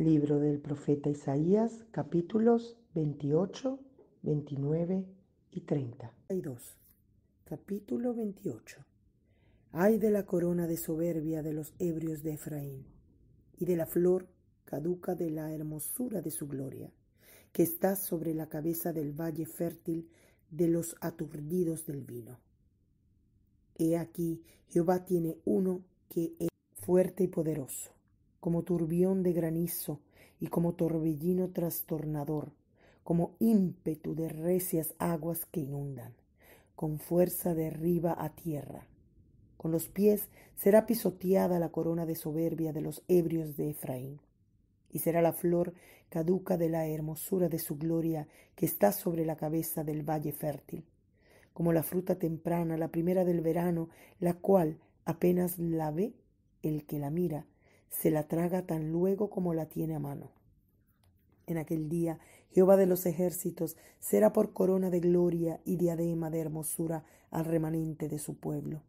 Libro del profeta Isaías, capítulos 28, 29 y 30. Capítulo 28. Ay de la corona de soberbia de los ebrios de Efraín, y de la flor caduca de la hermosura de su gloria, que está sobre la cabeza del valle fértil de los aturdidos del vino. He aquí, Jehová tiene uno que es fuerte y poderoso como turbión de granizo y como torbellino trastornador, como ímpetu de recias aguas que inundan, con fuerza derriba a tierra. Con los pies será pisoteada la corona de soberbia de los ebrios de Efraín, y será la flor caduca de la hermosura de su gloria que está sobre la cabeza del valle fértil, como la fruta temprana, la primera del verano, la cual apenas la ve el que la mira, se la traga tan luego como la tiene a mano. En aquel día Jehová de los ejércitos será por corona de gloria y diadema de hermosura al remanente de su pueblo,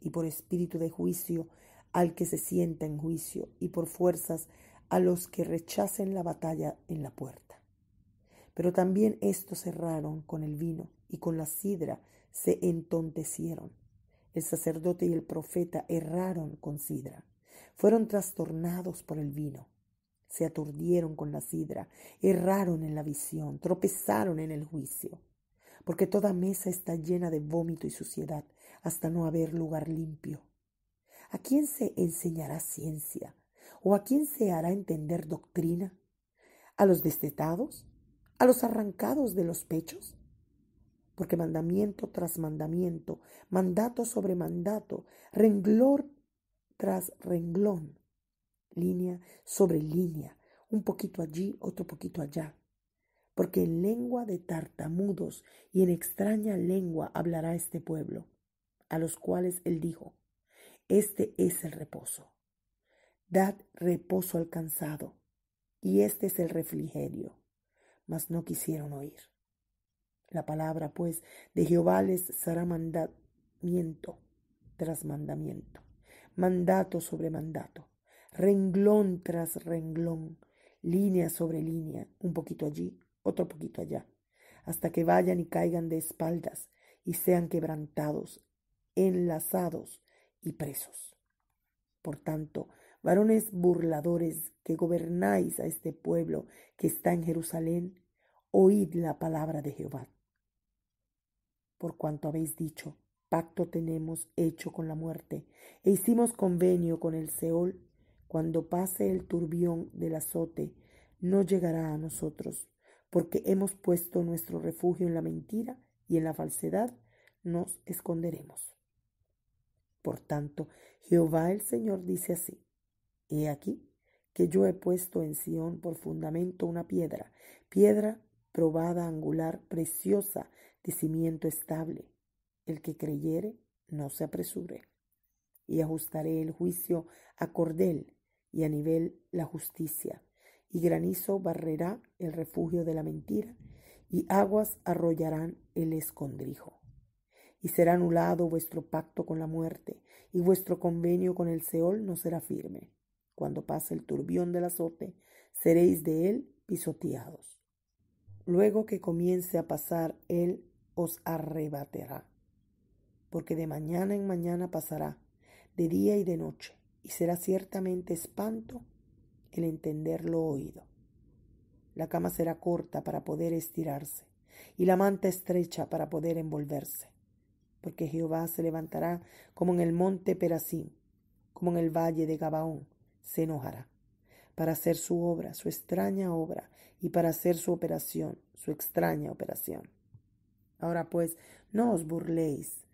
y por espíritu de juicio al que se sienta en juicio, y por fuerzas a los que rechacen la batalla en la puerta. Pero también estos erraron con el vino y con la sidra se entontecieron. El sacerdote y el profeta erraron con sidra. Fueron trastornados por el vino, se aturdieron con la sidra, erraron en la visión, tropezaron en el juicio, porque toda mesa está llena de vómito y suciedad hasta no haber lugar limpio. ¿A quién se enseñará ciencia? ¿O a quién se hará entender doctrina? ¿A los destetados? ¿A los arrancados de los pechos? porque mandamiento tras mandamiento, mandato sobre mandato, renglón tras renglón, línea sobre línea, un poquito allí, otro poquito allá. Porque en lengua de tartamudos y en extraña lengua hablará este pueblo, a los cuales él dijo, este es el reposo. Dad reposo al cansado, y este es el refrigerio. Mas no quisieron oír. La palabra, pues, de Jehová les será mandamiento tras mandamiento mandato sobre mandato, renglón tras renglón, línea sobre línea, un poquito allí, otro poquito allá, hasta que vayan y caigan de espaldas y sean quebrantados, enlazados y presos. Por tanto, varones burladores que gobernáis a este pueblo que está en Jerusalén, oíd la palabra de Jehová. Por cuanto habéis dicho, pacto tenemos hecho con la muerte, e hicimos convenio con el Seol, cuando pase el turbión del azote, no llegará a nosotros, porque hemos puesto nuestro refugio en la mentira y en la falsedad, nos esconderemos. Por tanto, Jehová el Señor dice así, He aquí que yo he puesto en Sión por fundamento una piedra, piedra probada, angular, preciosa, de cimiento estable. El que creyere, no se apresure. Y ajustaré el juicio a cordel y a nivel la justicia. Y granizo barrerá el refugio de la mentira, y aguas arrollarán el escondrijo. Y será anulado vuestro pacto con la muerte, y vuestro convenio con el Seol no será firme. Cuando pase el turbión del azote, seréis de él pisoteados. Luego que comience a pasar, él os arrebatará porque de mañana en mañana pasará, de día y de noche, y será ciertamente espanto el entender lo oído. La cama será corta para poder estirarse, y la manta estrecha para poder envolverse, porque Jehová se levantará como en el monte Perasim como en el valle de Gabaón, se enojará, para hacer su obra, su extraña obra, y para hacer su operación, su extraña operación. Ahora pues, no os burléis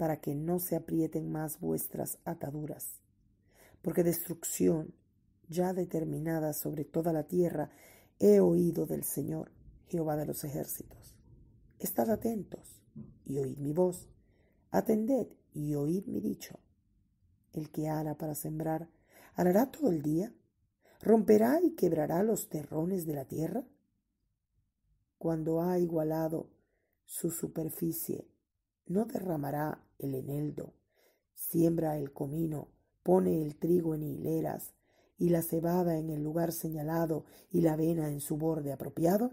para que no se aprieten más vuestras ataduras, porque destrucción ya determinada sobre toda la tierra he oído del Señor, Jehová de los ejércitos. Estad atentos y oíd mi voz, atended y oíd mi dicho. El que ala para sembrar, alará todo el día, romperá y quebrará los terrones de la tierra. Cuando ha igualado su superficie, no derramará el eneldo, siembra el comino, pone el trigo en hileras, y la cebada en el lugar señalado y la avena en su borde apropiado?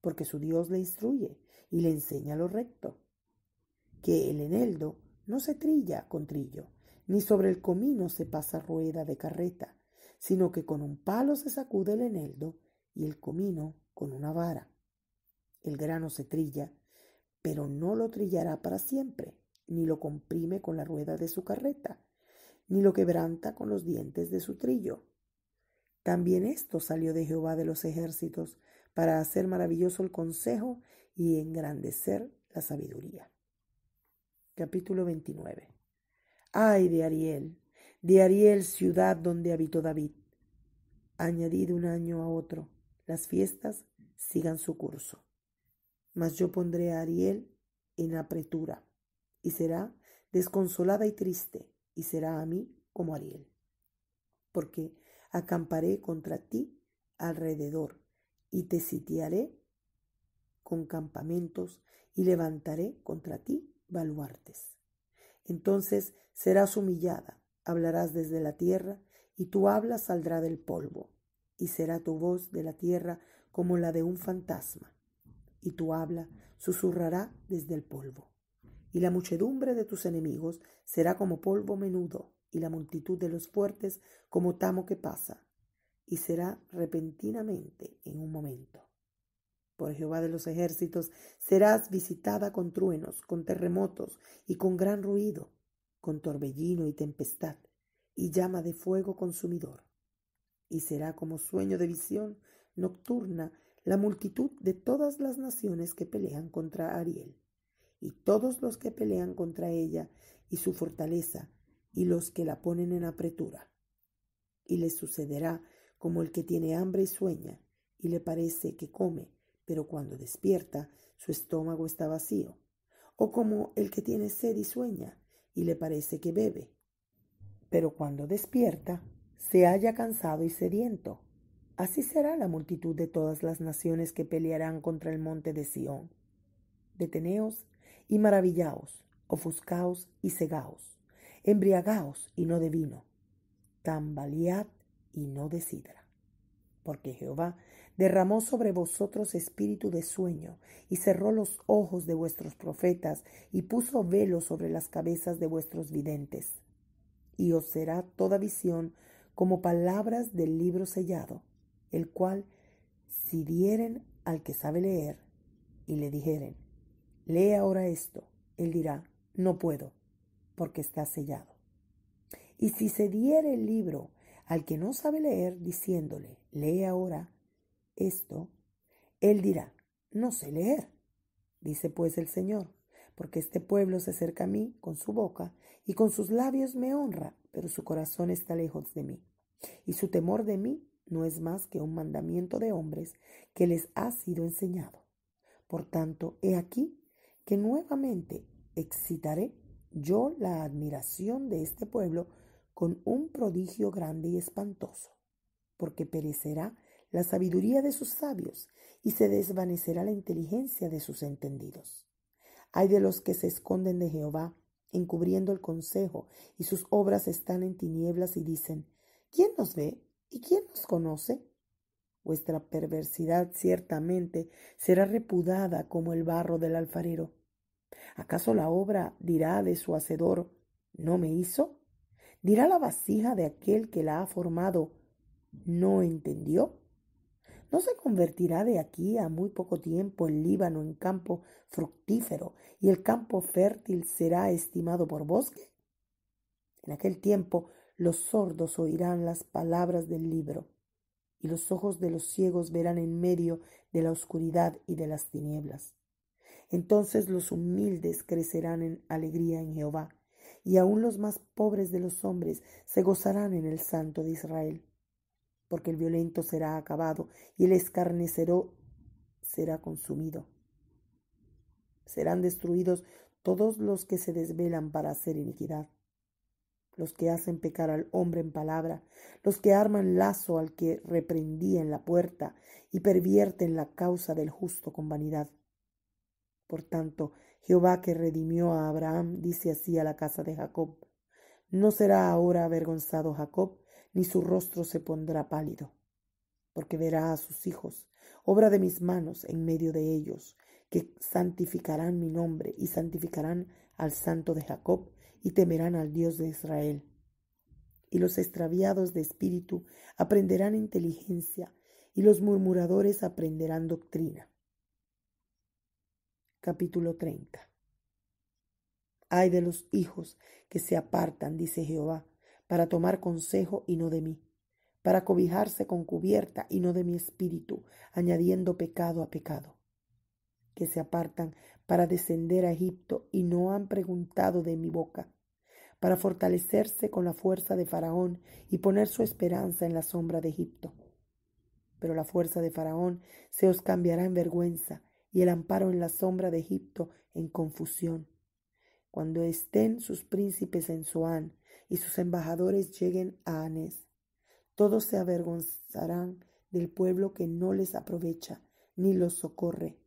Porque su Dios le instruye y le enseña lo recto. Que el eneldo no se trilla con trillo, ni sobre el comino se pasa rueda de carreta, sino que con un palo se sacude el eneldo y el comino con una vara. El grano se trilla pero no lo trillará para siempre, ni lo comprime con la rueda de su carreta, ni lo quebranta con los dientes de su trillo. También esto salió de Jehová de los ejércitos, para hacer maravilloso el consejo y engrandecer la sabiduría. Capítulo 29. Ay de Ariel, de Ariel ciudad donde habitó David. Añadid un año a otro, las fiestas sigan su curso. Mas yo pondré a Ariel en apretura, y será desconsolada y triste, y será a mí como Ariel. Porque acamparé contra ti alrededor, y te sitiaré con campamentos, y levantaré contra ti baluartes. Entonces serás humillada, hablarás desde la tierra, y tu habla saldrá del polvo, y será tu voz de la tierra como la de un fantasma, y tu habla susurrará desde el polvo. Y la muchedumbre de tus enemigos será como polvo menudo, y la multitud de los fuertes como tamo que pasa, y será repentinamente en un momento. Por Jehová de los ejércitos serás visitada con truenos, con terremotos y con gran ruido, con torbellino y tempestad, y llama de fuego consumidor. Y será como sueño de visión nocturna la multitud de todas las naciones que pelean contra Ariel, y todos los que pelean contra ella y su fortaleza, y los que la ponen en apretura. Y le sucederá como el que tiene hambre y sueña, y le parece que come, pero cuando despierta su estómago está vacío, o como el que tiene sed y sueña, y le parece que bebe, pero cuando despierta se halla cansado y sediento Así será la multitud de todas las naciones que pelearán contra el monte de Sión. Deteneos y maravillaos, ofuscaos y cegaos, embriagaos y no de vino, tambalead y no de sidra. Porque Jehová derramó sobre vosotros espíritu de sueño, y cerró los ojos de vuestros profetas, y puso velo sobre las cabezas de vuestros videntes. Y os será toda visión como palabras del libro sellado, el cual si dieren al que sabe leer y le dijeren, lee ahora esto, él dirá, no puedo, porque está sellado. Y si se diere el libro al que no sabe leer, diciéndole, lee ahora esto, él dirá, no sé leer, dice pues el Señor, porque este pueblo se acerca a mí con su boca y con sus labios me honra, pero su corazón está lejos de mí, y su temor de mí no es más que un mandamiento de hombres que les ha sido enseñado. Por tanto, he aquí que nuevamente excitaré yo la admiración de este pueblo con un prodigio grande y espantoso, porque perecerá la sabiduría de sus sabios y se desvanecerá la inteligencia de sus entendidos. Hay de los que se esconden de Jehová, encubriendo el consejo, y sus obras están en tinieblas y dicen, ¿quién nos ve? ¿Y quién nos conoce? Vuestra perversidad ciertamente será repudada como el barro del alfarero. ¿Acaso la obra dirá de su hacedor, no me hizo? ¿Dirá la vasija de aquel que la ha formado, no entendió? ¿No se convertirá de aquí a muy poco tiempo el Líbano en campo fructífero y el campo fértil será estimado por bosque? En aquel tiempo los sordos oirán las palabras del libro, y los ojos de los ciegos verán en medio de la oscuridad y de las tinieblas. Entonces los humildes crecerán en alegría en Jehová, y aun los más pobres de los hombres se gozarán en el Santo de Israel, porque el violento será acabado y el escarnecero será consumido. Serán destruidos todos los que se desvelan para hacer iniquidad los que hacen pecar al hombre en palabra, los que arman lazo al que reprendía en la puerta y pervierten la causa del justo con vanidad. Por tanto, Jehová que redimió a Abraham dice así a la casa de Jacob, No será ahora avergonzado Jacob, ni su rostro se pondrá pálido, porque verá a sus hijos, obra de mis manos en medio de ellos, que santificarán mi nombre y santificarán al santo de Jacob, y temerán al Dios de Israel. Y los extraviados de espíritu aprenderán inteligencia, y los murmuradores aprenderán doctrina. Capítulo Ay de los hijos que se apartan, dice Jehová, para tomar consejo y no de mí, para cobijarse con cubierta y no de mi espíritu, añadiendo pecado a pecado que se apartan para descender a Egipto y no han preguntado de mi boca, para fortalecerse con la fuerza de Faraón y poner su esperanza en la sombra de Egipto. Pero la fuerza de Faraón se os cambiará en vergüenza y el amparo en la sombra de Egipto en confusión. Cuando estén sus príncipes en Zoán y sus embajadores lleguen a Anés, todos se avergonzarán del pueblo que no les aprovecha ni los socorre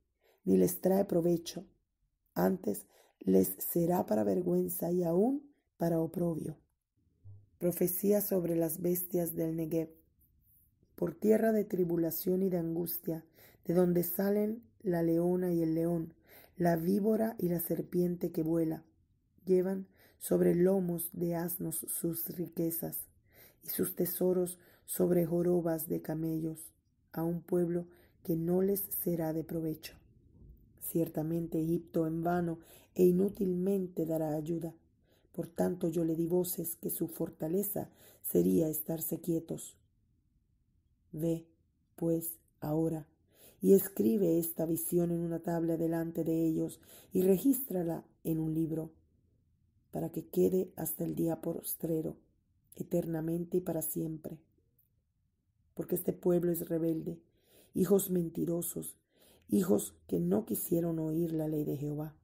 ni les trae provecho. Antes les será para vergüenza y aún para oprobio. Profecía sobre las bestias del Negev. Por tierra de tribulación y de angustia, de donde salen la leona y el león, la víbora y la serpiente que vuela. Llevan sobre lomos de asnos sus riquezas y sus tesoros sobre jorobas de camellos, a un pueblo que no les será de provecho. Ciertamente Egipto en vano e inútilmente dará ayuda. Por tanto yo le di voces que su fortaleza sería estarse quietos. Ve, pues, ahora, y escribe esta visión en una tabla delante de ellos y regístrala en un libro, para que quede hasta el día postrero, eternamente y para siempre. Porque este pueblo es rebelde, hijos mentirosos, hijos que no quisieron oír la ley de Jehová,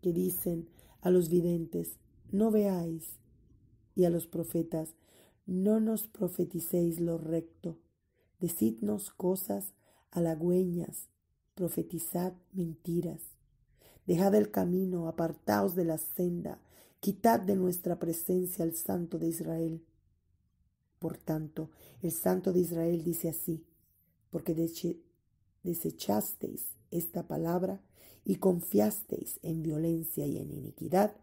que dicen a los videntes, no veáis, y a los profetas, no nos profeticéis lo recto, decidnos cosas halagüeñas, profetizad mentiras. Dejad el camino, apartaos de la senda, quitad de nuestra presencia al Santo de Israel. Por tanto, el Santo de Israel dice así, porque desechasteis esta palabra y confiasteis en violencia y en iniquidad,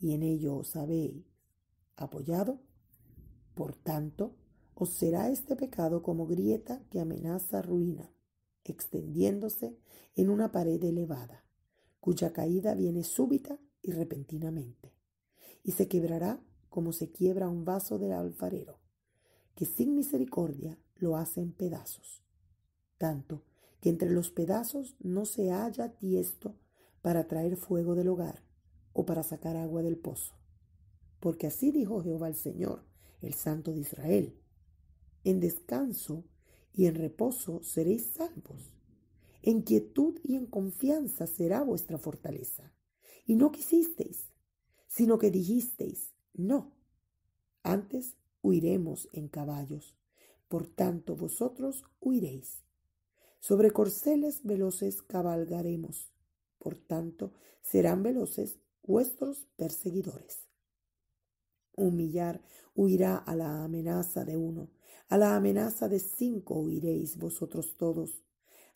y en ello os habéis apoyado. Por tanto, os será este pecado como grieta que amenaza ruina, extendiéndose en una pared elevada, cuya caída viene súbita y repentinamente, y se quebrará como se quiebra un vaso del alfarero, que sin misericordia lo hace en pedazos. Tanto que entre los pedazos no se halla tiesto para traer fuego del hogar o para sacar agua del pozo. Porque así dijo Jehová el Señor, el Santo de Israel. En descanso y en reposo seréis salvos. En quietud y en confianza será vuestra fortaleza. Y no quisisteis, sino que dijisteis, no. Antes huiremos en caballos. Por tanto vosotros huiréis sobre corceles veloces cabalgaremos, por tanto serán veloces vuestros perseguidores. Humillar huirá a la amenaza de uno, a la amenaza de cinco huiréis vosotros todos,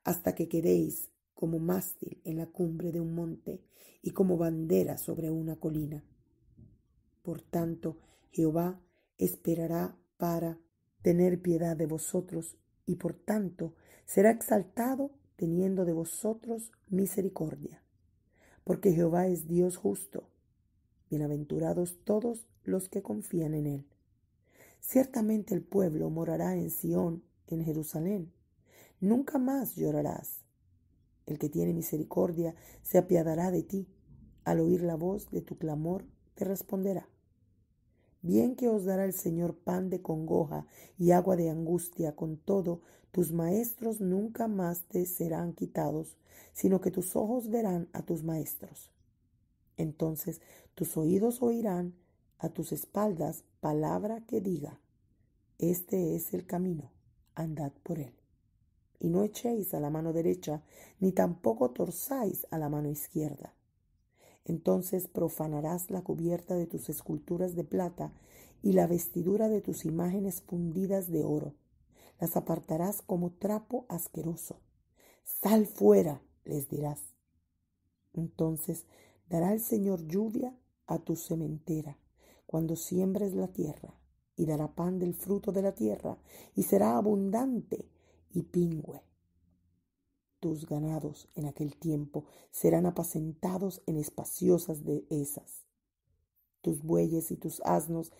hasta que quedéis como mástil en la cumbre de un monte y como bandera sobre una colina. Por tanto, Jehová esperará para tener piedad de vosotros y por tanto será exaltado teniendo de vosotros misericordia. Porque Jehová es Dios justo. Bienaventurados todos los que confían en él. Ciertamente el pueblo morará en Sión, en Jerusalén. Nunca más llorarás. El que tiene misericordia se apiadará de ti. Al oír la voz de tu clamor, te responderá. Bien que os dará el Señor pan de congoja y agua de angustia, con todo, tus maestros nunca más te serán quitados, sino que tus ojos verán a tus maestros. Entonces tus oídos oirán a tus espaldas palabra que diga, este es el camino, andad por él. Y no echéis a la mano derecha, ni tampoco torzáis a la mano izquierda entonces profanarás la cubierta de tus esculturas de plata y la vestidura de tus imágenes fundidas de oro. Las apartarás como trapo asqueroso. Sal fuera, les dirás. Entonces dará el Señor lluvia a tu cementera cuando siembres la tierra, y dará pan del fruto de la tierra, y será abundante y pingüe. Tus ganados en aquel tiempo serán apacentados en espaciosas dehesas. Tus bueyes y tus asnos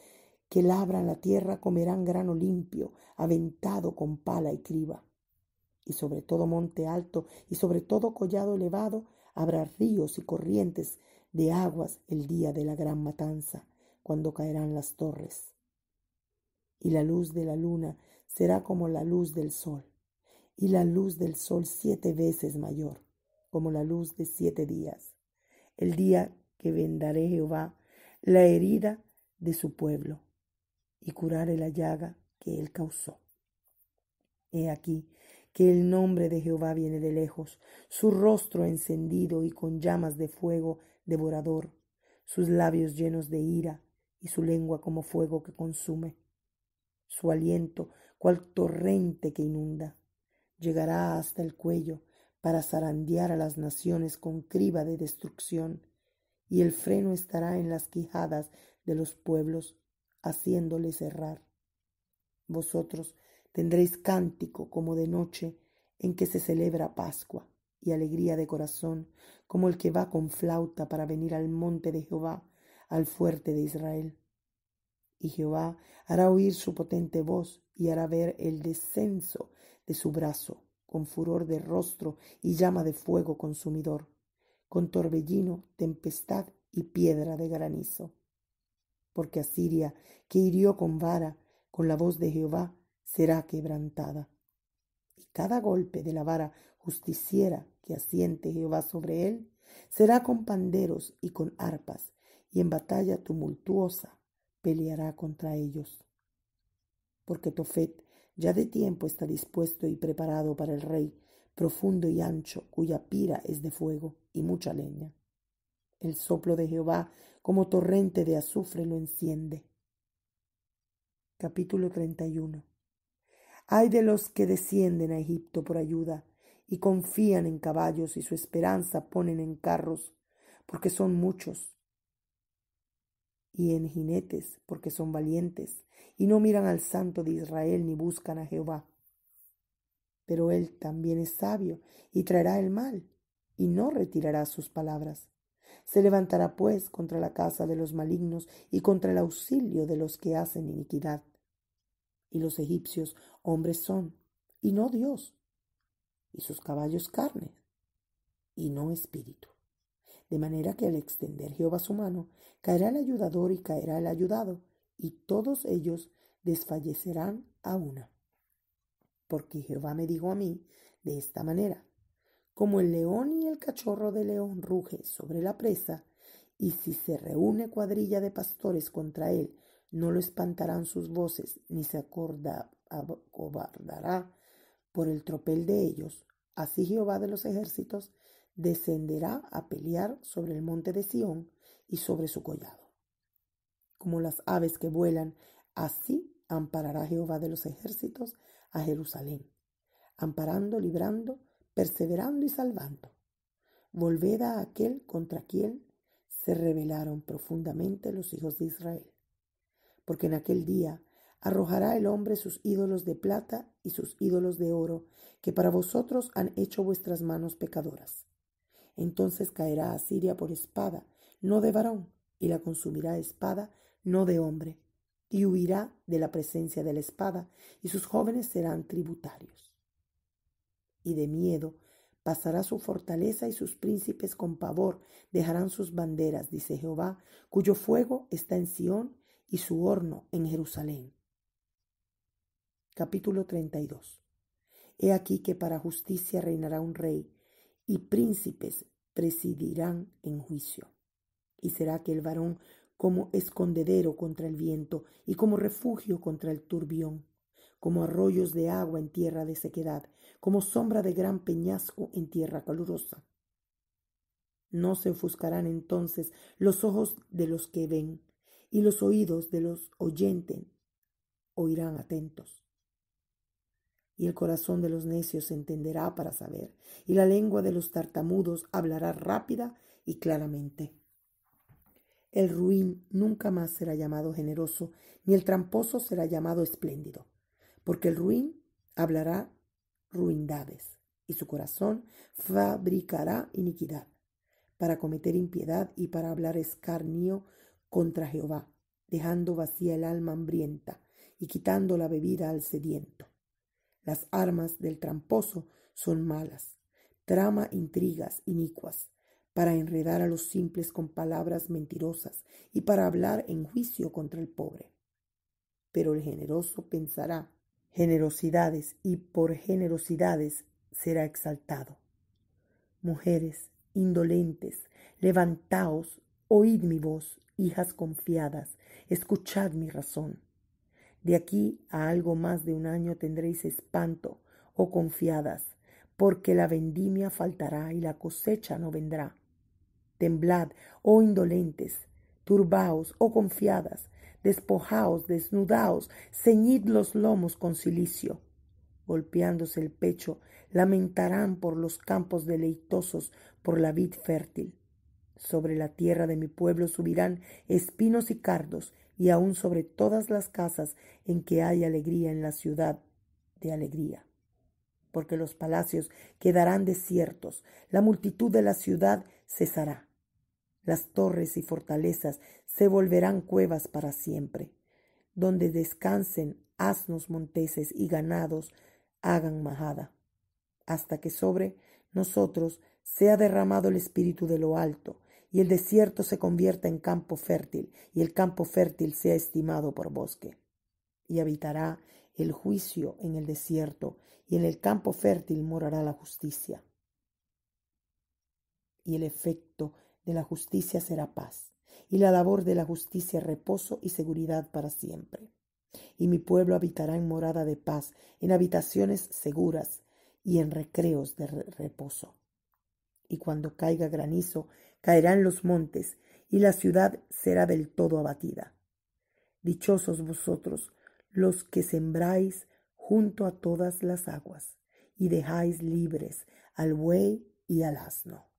que labran la tierra comerán grano limpio, aventado con pala y criba. Y sobre todo monte alto y sobre todo collado elevado habrá ríos y corrientes de aguas el día de la gran matanza, cuando caerán las torres. Y la luz de la luna será como la luz del sol y la luz del sol siete veces mayor, como la luz de siete días, el día que vendaré Jehová la herida de su pueblo y curaré la llaga que él causó. He aquí que el nombre de Jehová viene de lejos, su rostro encendido y con llamas de fuego devorador, sus labios llenos de ira y su lengua como fuego que consume, su aliento cual torrente que inunda llegará hasta el cuello para zarandear a las naciones con criba de destrucción, y el freno estará en las quijadas de los pueblos, haciéndoles errar. Vosotros tendréis cántico como de noche en que se celebra Pascua, y alegría de corazón, como el que va con flauta para venir al monte de Jehová, al fuerte de Israel. Y Jehová hará oír su potente voz y hará ver el descenso de su brazo, con furor de rostro y llama de fuego consumidor, con torbellino, tempestad y piedra de granizo. Porque Asiria, que hirió con vara, con la voz de Jehová, será quebrantada. Y cada golpe de la vara justiciera que asiente Jehová sobre él, será con panderos y con arpas, y en batalla tumultuosa peleará contra ellos. Porque Tofet ya de tiempo está dispuesto y preparado para el rey, profundo y ancho, cuya pira es de fuego y mucha leña. El soplo de Jehová como torrente de azufre lo enciende. Capítulo 31. Ay de los que descienden a Egipto por ayuda y confían en caballos y su esperanza ponen en carros, porque son muchos y en jinetes, porque son valientes, y no miran al santo de Israel ni buscan a Jehová. Pero él también es sabio, y traerá el mal, y no retirará sus palabras. Se levantará pues contra la casa de los malignos y contra el auxilio de los que hacen iniquidad. Y los egipcios hombres son, y no Dios, y sus caballos carne, y no espíritu de manera que al extender Jehová su mano, caerá el ayudador y caerá el ayudado, y todos ellos desfallecerán a una. Porque Jehová me dijo a mí de esta manera, como el león y el cachorro de león ruge sobre la presa, y si se reúne cuadrilla de pastores contra él, no lo espantarán sus voces, ni se acobardará por el tropel de ellos. Así Jehová de los ejércitos descenderá a pelear sobre el monte de Sión y sobre su collado. Como las aves que vuelan, así amparará Jehová de los ejércitos a Jerusalén, amparando, librando, perseverando y salvando. Volved a aquel contra quien se rebelaron profundamente los hijos de Israel, porque en aquel día arrojará el hombre sus ídolos de plata y sus ídolos de oro, que para vosotros han hecho vuestras manos pecadoras. Entonces caerá Asiria por espada, no de varón, y la consumirá espada, no de hombre, y huirá de la presencia de la espada, y sus jóvenes serán tributarios. Y de miedo pasará su fortaleza y sus príncipes con pavor dejarán sus banderas, dice Jehová, cuyo fuego está en Sión y su horno en Jerusalén. Capítulo 32. He aquí que para justicia reinará un rey, y príncipes presidirán en juicio. Y será que el varón como escondedero contra el viento y como refugio contra el turbión, como arroyos de agua en tierra de sequedad, como sombra de gran peñasco en tierra calurosa. No se ofuscarán entonces los ojos de los que ven, y los oídos de los oyentes oirán atentos y el corazón de los necios entenderá para saber, y la lengua de los tartamudos hablará rápida y claramente. El ruin nunca más será llamado generoso, ni el tramposo será llamado espléndido, porque el ruin hablará ruindades, y su corazón fabricará iniquidad, para cometer impiedad y para hablar escarnio contra Jehová, dejando vacía el alma hambrienta y quitando la bebida al sediento. Las armas del tramposo son malas. Trama intrigas inicuas para enredar a los simples con palabras mentirosas y para hablar en juicio contra el pobre. Pero el generoso pensará generosidades y por generosidades será exaltado. Mujeres indolentes, levantaos, oíd mi voz, hijas confiadas, escuchad mi razón. De aquí a algo más de un año tendréis espanto oh confiadas, porque la vendimia faltará y la cosecha no vendrá. Temblad, oh indolentes, turbaos, oh confiadas, despojaos, desnudaos, ceñid los lomos con cilicio. Golpeándose el pecho, lamentarán por los campos deleitosos, por la vid fértil. Sobre la tierra de mi pueblo subirán espinos y cardos, y aun sobre todas las casas en que hay alegría en la ciudad de alegría. Porque los palacios quedarán desiertos, la multitud de la ciudad cesará, las torres y fortalezas se volverán cuevas para siempre, donde descansen asnos monteses y ganados hagan majada, hasta que sobre nosotros sea derramado el Espíritu de lo alto, y el desierto se convierta en campo fértil, y el campo fértil sea estimado por bosque. Y habitará el juicio en el desierto, y en el campo fértil morará la justicia. Y el efecto de la justicia será paz, y la labor de la justicia reposo y seguridad para siempre. Y mi pueblo habitará en morada de paz, en habitaciones seguras y en recreos de reposo. Y cuando caiga granizo, caerán los montes, y la ciudad será del todo abatida. Dichosos vosotros los que sembráis junto a todas las aguas, y dejáis libres al buey y al asno.